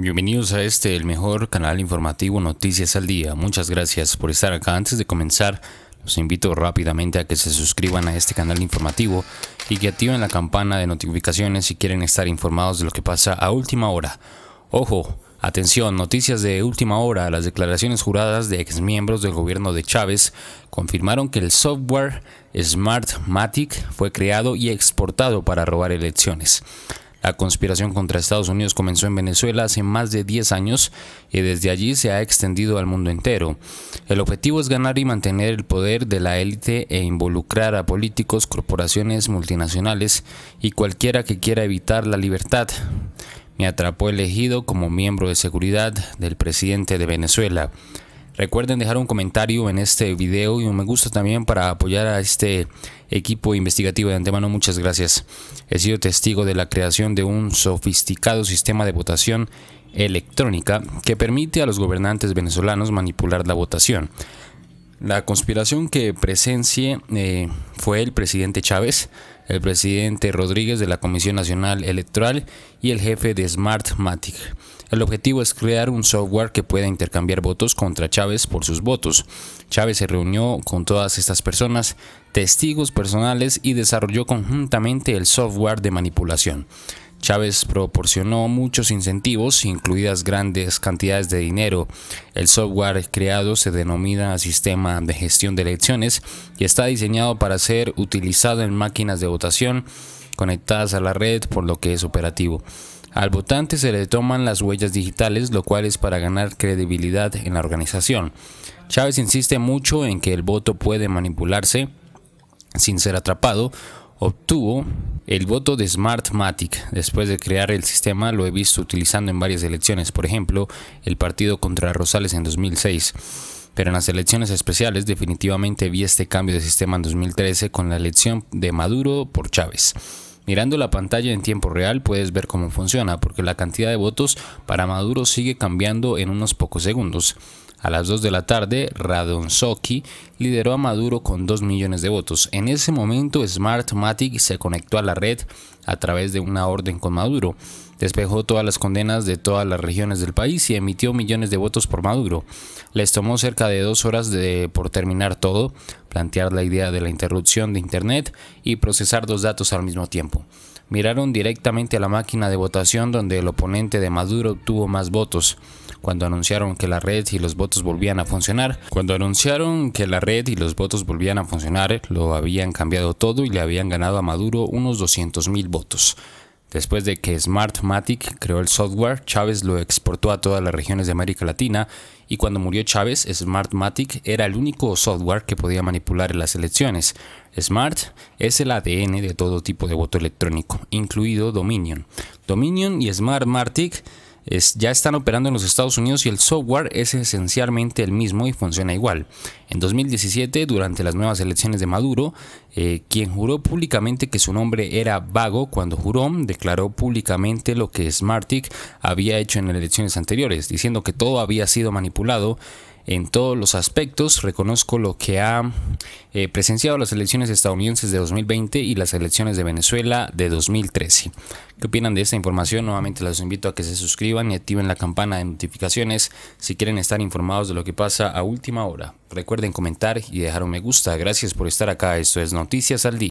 Bienvenidos a este, el mejor canal informativo Noticias al Día. Muchas gracias por estar acá. Antes de comenzar, los invito rápidamente a que se suscriban a este canal informativo y que activen la campana de notificaciones si quieren estar informados de lo que pasa a última hora. Ojo, atención, noticias de última hora. Las declaraciones juradas de exmiembros del gobierno de Chávez confirmaron que el software Smartmatic fue creado y exportado para robar elecciones. La conspiración contra Estados Unidos comenzó en Venezuela hace más de 10 años y desde allí se ha extendido al mundo entero. El objetivo es ganar y mantener el poder de la élite e involucrar a políticos, corporaciones multinacionales y cualquiera que quiera evitar la libertad. Me atrapó elegido como miembro de seguridad del presidente de Venezuela. Recuerden dejar un comentario en este video y un me gusta también para apoyar a este equipo investigativo. De antemano, muchas gracias. He sido testigo de la creación de un sofisticado sistema de votación electrónica que permite a los gobernantes venezolanos manipular la votación la conspiración que presencie eh, fue el presidente Chávez, el presidente Rodríguez de la Comisión Nacional Electoral y el jefe de Smartmatic. El objetivo es crear un software que pueda intercambiar votos contra Chávez por sus votos. Chávez se reunió con todas estas personas, testigos personales y desarrolló conjuntamente el software de manipulación. Chávez proporcionó muchos incentivos, incluidas grandes cantidades de dinero. El software creado se denomina Sistema de Gestión de Elecciones y está diseñado para ser utilizado en máquinas de votación conectadas a la red, por lo que es operativo. Al votante se le toman las huellas digitales, lo cual es para ganar credibilidad en la organización. Chávez insiste mucho en que el voto puede manipularse sin ser atrapado obtuvo el voto de Smartmatic. Después de crear el sistema lo he visto utilizando en varias elecciones, por ejemplo, el partido contra Rosales en 2006. Pero en las elecciones especiales definitivamente vi este cambio de sistema en 2013 con la elección de Maduro por Chávez. Mirando la pantalla en tiempo real puedes ver cómo funciona, porque la cantidad de votos para Maduro sigue cambiando en unos pocos segundos. A las 2 de la tarde, Radonsoki lideró a Maduro con 2 millones de votos. En ese momento, Smartmatic se conectó a la red a través de una orden con Maduro. Despejó todas las condenas de todas las regiones del país y emitió millones de votos por Maduro. Les tomó cerca de dos horas de, por terminar todo, plantear la idea de la interrupción de Internet y procesar dos datos al mismo tiempo. Miraron directamente a la máquina de votación donde el oponente de Maduro obtuvo más votos. Cuando anunciaron que la red y los votos volvían a funcionar, cuando anunciaron que la red y los votos volvían a funcionar, lo habían cambiado todo y le habían ganado a Maduro unos 200.000 votos. Después de que Smartmatic creó el software, Chávez lo exportó a todas las regiones de América Latina y cuando murió Chávez, Smartmatic era el único software que podía manipular las elecciones. Smart es el ADN de todo tipo de voto electrónico, incluido Dominion. Dominion y Smartmatic ya están operando en los Estados Unidos y el software es esencialmente el mismo y funciona igual. En 2017, durante las nuevas elecciones de Maduro, eh, quien juró públicamente que su nombre era Vago cuando juró, declaró públicamente lo que Smartick había hecho en las elecciones anteriores, diciendo que todo había sido manipulado en todos los aspectos. Reconozco lo que ha eh, presenciado las elecciones estadounidenses de 2020 y las elecciones de Venezuela de 2013. ¿Qué opinan de esta información? Nuevamente los invito a que se suscriban y activen la campana de notificaciones si quieren estar informados de lo que pasa a última hora. Recuerden comentar y dejar un me gusta. Gracias por estar acá. Esto es Noticias al Día.